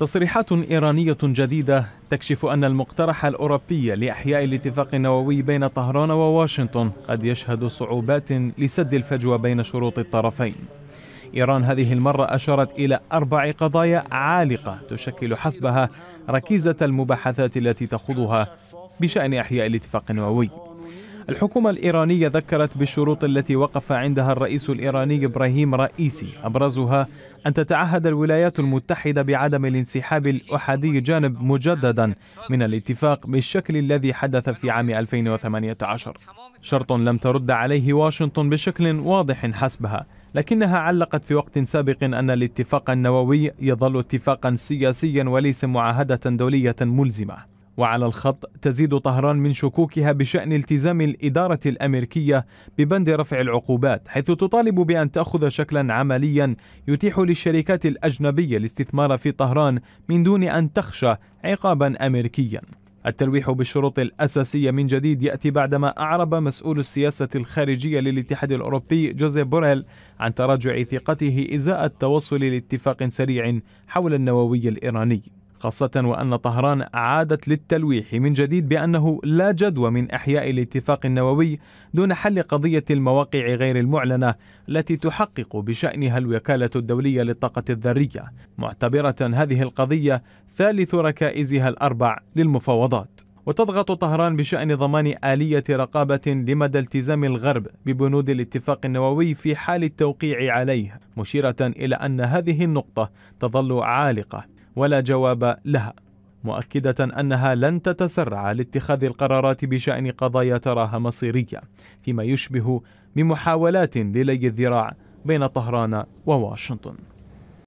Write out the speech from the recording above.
تصريحات إيرانية جديدة تكشف أن المقترح الأوروبي لإحياء الاتفاق النووي بين طهران وواشنطن قد يشهد صعوبات لسد الفجوة بين شروط الطرفين. إيران هذه المرة أشارت إلى أربع قضايا عالقة تشكل حسبها ركيزة المباحثات التي تخوضها بشأن إحياء الاتفاق النووي. الحكومة الإيرانية ذكرت بالشروط التي وقف عندها الرئيس الإيراني إبراهيم رئيسي أبرزها أن تتعهد الولايات المتحدة بعدم الانسحاب الأحادي جانب مجددا من الاتفاق بالشكل الذي حدث في عام 2018 شرط لم ترد عليه واشنطن بشكل واضح حسبها لكنها علقت في وقت سابق أن الاتفاق النووي يظل اتفاقا سياسيا وليس معاهدة دولية ملزمة وعلى الخط تزيد طهران من شكوكها بشأن التزام الإدارة الأمريكية ببند رفع العقوبات حيث تطالب بأن تأخذ شكلا عمليا يتيح للشركات الأجنبية الاستثمار في طهران من دون أن تخشى عقابا أمريكيا التلويح بالشروط الأساسية من جديد يأتي بعدما أعرب مسؤول السياسة الخارجية للاتحاد الأوروبي جوزيف بوريل عن تراجع ثقته إزاء التوصل لاتفاق سريع حول النووي الإيراني خاصة وأن طهران عادت للتلويح من جديد بأنه لا جدوى من إحياء الاتفاق النووي دون حل قضية المواقع غير المعلنة التي تحقق بشأنها الوكالة الدولية للطاقة الذرية معتبرة هذه القضية ثالث ركائزها الأربع للمفاوضات وتضغط طهران بشأن ضمان آلية رقابة لمدى التزام الغرب ببنود الاتفاق النووي في حال التوقيع عليه، مشيرة إلى أن هذه النقطة تظل عالقة ولا جواب لها مؤكدة أنها لن تتسرع لاتخاذ القرارات بشأن قضايا تراها مصيرية فيما يشبه بمحاولات للي الذراع بين طهران وواشنطن